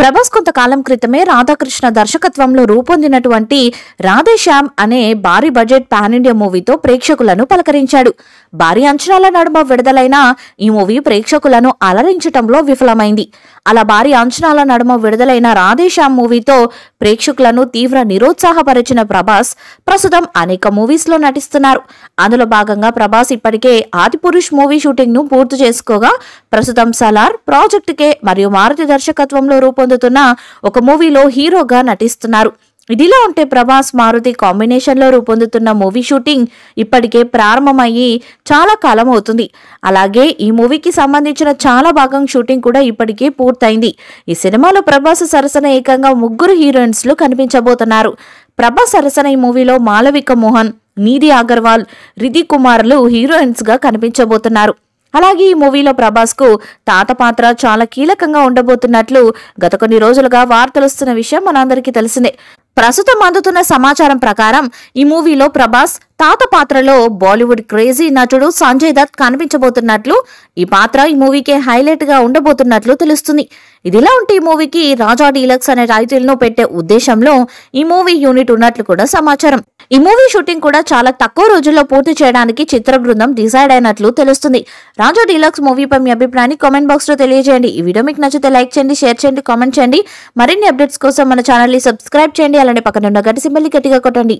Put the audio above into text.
ప్రభాస్ కొంతకాలం క్రితమే రాధాకృష్ణ దర్శకత్వంలో రూపొందినటువంటి రాధేశ్యామ్ అనే భారీ బడ్జెట్ పాన్ ఇండియా మూవీతో ప్రేక్షకులను పలకరించాడు భారీ అంచనాల నడుమ విడుదలైన ఈ మూవీ ప్రేక్షకులను అలరించటంలో విఫలమైంది అలా భారీ అంచనాల నడుమ విడుదలైన రాధేశ్యామ్ మూవీతో ప్రేక్షకులను తీవ్ర నిరుత్సాహపరిచిన ప్రభాస్ ప్రస్తుతం అనేక మూవీస్లో నటిస్తున్నారు అందులో భాగంగా ప్రభాస్ ఇప్పటికే ఆదిపురుష్ మూవీ షూటింగ్ను పూర్తి చేసుకోగా ప్రస్తుతం సలార్ ప్రాజెక్టుకే మరియు మారుతి దర్శకత్వంలో రూపొందుతున్న ఒక మూవీలో హీరోగా నటిస్తున్నారు ఇదిలా ఉంటే ప్రభాస్ మారుతి కాంబినేషన్లో రూపొందుతున్న మూవీ షూటింగ్ ఇప్పటికే ప్రారంభమయ్యి చాలా కాలం అవుతుంది అలాగే ఈ మూవీకి సంబంధించిన చాలా భాగం షూటింగ్ కూడా ఇప్పటికే పూర్తయింది ఈ సినిమాలో ప్రభాస్ సరసన ఏకంగా ముగ్గురు హీరోయిన్స్లు కనిపించబోతున్నారు ప్రభాస్ సరసన ఈ మూవీలో మాలవిక మోహన్ నీది అగర్వాల్ రిధి కుమార్లు హీరోయిన్స్గా కనిపించబోతున్నారు అలాగే ఈ మూవీలో ప్రభాస్కు తాత పాత్ర చాలా కీలకంగా ఉండబోతున్నట్లు గత కొన్ని రోజులుగా వార్తలు వస్తున్న విషయం మనందరికీ తెలిసిందే ప్రస్తుతం అందుతున్న సమాచారం ప్రకారం ఈ మూవీలో ప్రభాస్ తాత పాత్రలో బాలీవుడ్ క్రేజీ నటుడు సంజయ్ దత్ కనిపించబోతున్నట్లు ఈ పాత్ర ఈ మూవీకే హైలైట్ గా ఉండబోతున్నట్లు తెలుస్తుంది ఇదిలా ఉంటే ఈ మూవీకి రాజా డీలక్స్ అనే టైటిల్ ను పెట్టే ఉద్దేశంలో ఈ మూవీ యూనిట్ ఉన్నట్లు కూడా సమాచారం ఈ మూవీ షూటింగ్ కూడా చాలా తక్కువ రోజుల్లో పూర్తి చేయడానికి చిత్ర బృందం డిసైడ్ అయినట్లు తెలుస్తుంది రాజా డీలక్స్ మూవీపై మీ అభిప్రాయాన్ని కామెంట్ బాక్స్ లో తెలియజేయండి ఈ వీడియో మీకు నచ్చితే లైక్ చేయండి షేర్ చేయండి కామెంట్ చేయండి మరిన్ని అప్డేట్స్ కోసం మన ఛానల్ ని సబ్స్క్రైబ్ చేయండి అలానే పక్కన ఉన్న గట్టి గట్టిగా కొట్టండి